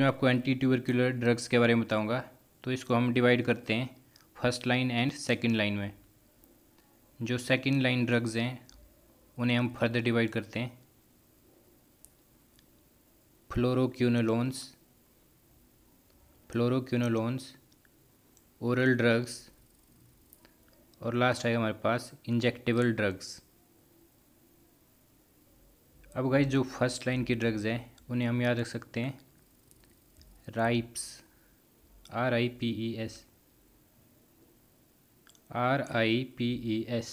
मैं आपको anti tubercular drugs के बारे में बताऊंगा तो इसको हम डिवाइड करते हैं first line and second line में जो सेकंड लाइन ड्रग्स हैं उन्हें हम फर्दर डिवाइड करते हैं फ्लोरोक्यूनोलोन्स फ्लोरोक्यूनोलोन्स ओरल ड्रग्स और लास्ट है हमारे पास इंजेक्टेबल ड्रग्स अब गाइज जो फर्स्ट लाइन की ड्रग्स हैं उन्हें हम याद रख सकते हैं ripes R I P E S R I P E S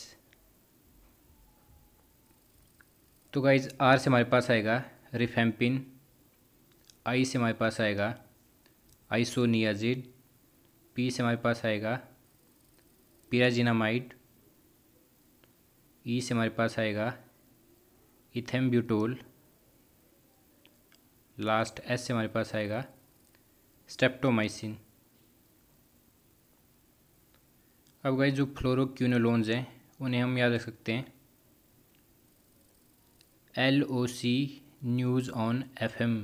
तो गाइज आर से हमारे पास आएगा रिफेम्पिन आई से हमारे पास आएगा आइसोनियाजिड पी से हमारे पास आएगा पिराजिनामाइड ई e से हमारे पास आएगा इथेम्ब्यूटोल लास्ट एस से हमारे पास आएगा स्टेप्टोमाइसिन अब गाइज जो फ्लोरोक्यूनोलोन्स हैं उन्हें हम याद रख सकते हैं L O C news on F M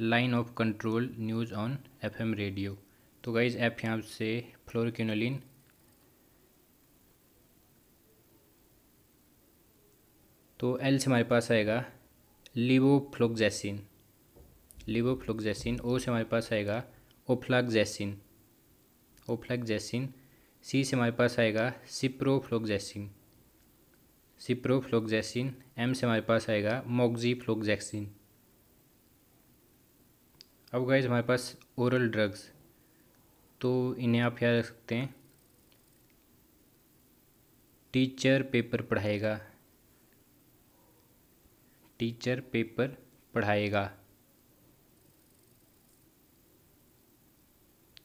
line of control news on F M radio तो गाइज ऐप यहाँ से फ्लोरोक्यूनोलिन तो एल से हमारे पास आएगा लिवोफ्लोक्जैसिन लिवोफ्लोक्जैसिन ओ से हमारे पास आएगा ओफ्लाग्जैसिन ओफ्लाग्जैसिन सी से हमारे पास आएगा सिप्रोफ्लोक्जैसिन सिप्रोफ्लोक्जैसिन एम से हमारे पास आएगा मोक्जीफ्लोक्जैक्सिन अब गाइज हमारे पास ओरल ड्रग्स तो इन्हें आप याद रख सकते हैं टीचर पेपर पढ़ाएगा टीचर पेपर पढ़ाएगा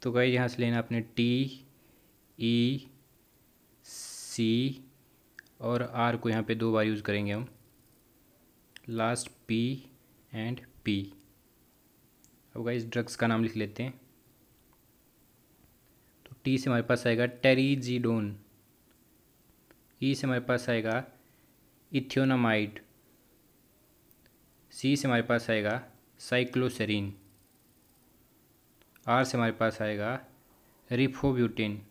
तो गाइज यहाँ से लेना आपने टी ई सी और आर को यहाँ पे दो बार यूज़ करेंगे हम लास्ट पी एंड पी अब गाइज ड्रग्स का नाम लिख लेते हैं तो टी से हमारे पास आएगा टेरीजीडोन ई से हमारे पास आएगा इथियोनामाइड सी से हमारे पास आएगा साइक्लोसरीन आर से हमारे पास आएगा रिफोब्यूटिन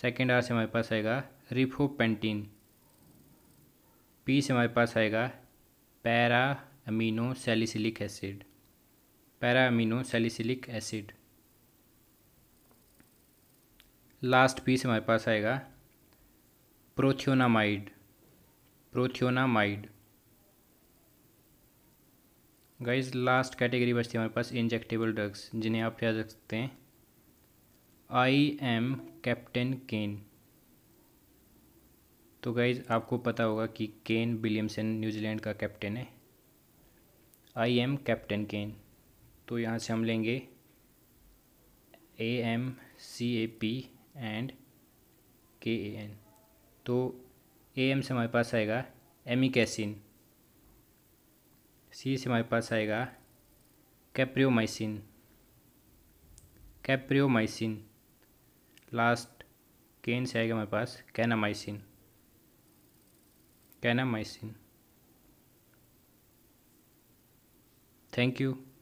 सेकेंड आर से हमारे पास आएगा रिफोपेंटिन पी से हमारे पास आएगा para amino salicylic acid para amino salicylic acid last P से हमारे पास आएगा prothionamide prothionamide guys last category बचती है हमारे पास इंजेक्टेबल ड्रग्स जिन्हें आप क्या सकते हैं आई एम कैप्टन केन तो गाइज आपको पता होगा कि केन विलियमसन न्यूजीलैंड का कैप्टन है आई एम कैप्टन केन तो यहाँ से हम लेंगे A M C A P and K A N तो ए एम से हमारे पास आएगा एमिकैसिन सी से हमारे पास आएगा कैप्रियोमाइसिन कैप्रियोमाइसिन लास्ट केन से आएगा हमारे पास कैनामाइसिन कैनामाइसिन थैंक यू